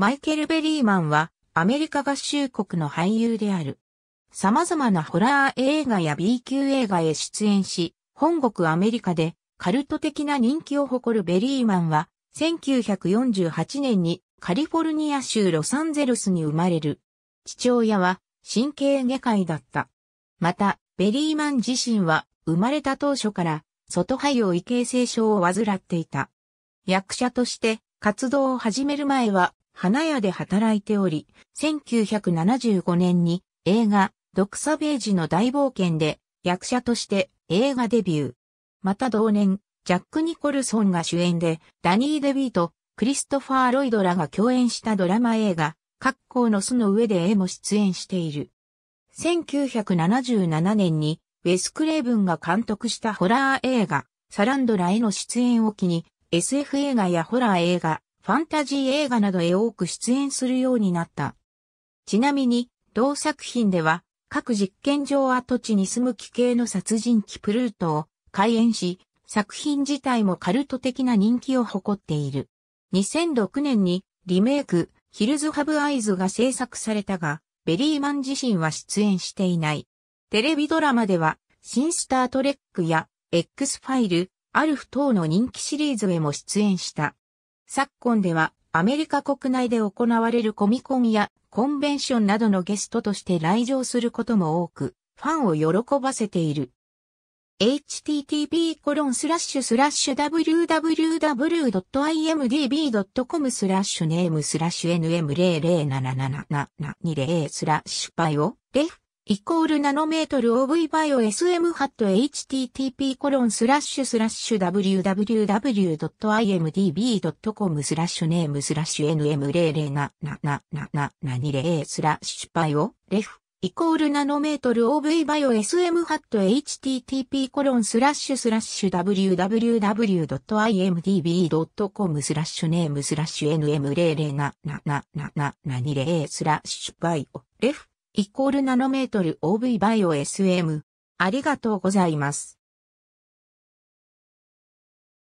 マイケル・ベリーマンはアメリカ合衆国の俳優である。様々なホラー映画や B 級映画へ出演し、本国アメリカでカルト的な人気を誇るベリーマンは、1948年にカリフォルニア州ロサンゼルスに生まれる。父親は神経外科医だった。また、ベリーマン自身は生まれた当初から外肺を異形成症を患っていた。役者として活動を始める前は花屋で働いており、1975年に映画、ドクサベージの大冒険で役者として映画デビュー。また同年、ジャック・ニコルソンが主演で、ダニー・デビーとクリストファー・ロイドらが共演したドラマ映画、格好の巣の上で絵も出演している。1977年に、ウェス・クレーブンが監督したホラー映画、サランドラへの出演を機に、SF 映画やホラー映画、ファンタジー映画などへ多く出演するようになった。ちなみに、同作品では、各実験場跡地に住む奇形の殺人鬼プルートを開演し、作品自体もカルト的な人気を誇っている。2006年にリメイク、ヒルズ・ハブ・アイズが制作されたが、ベリーマン自身は出演していない。テレビドラマでは、新スタートレックや X ファイル、アルフ等の人気シリーズへも出演した。昨今ではアメリカ国内で行われるコミコンやコンベンションなどのゲストとして来場することも多く、ファンを喜ばせている。http コロンスラッシュスラッシュ www.imdb.com スラッシュネームスラッシュ nm0077720 スラッシュパイをレフイコールナノメートル OV バイオ SM ハット http コロンスラッシュスラッシュ www.imdb.com スラッシュネームスラッシュ nm0077720 スラッシュバイオレフイコールナノメートル OV バイオ SM ハット http コロンスラッシュスラッシュ www.imdb.com スラッシュネームスラッシュ nm0077720 スラッシュバイオレフイコールナノメートル OV バイオ SM。ありがとうございます。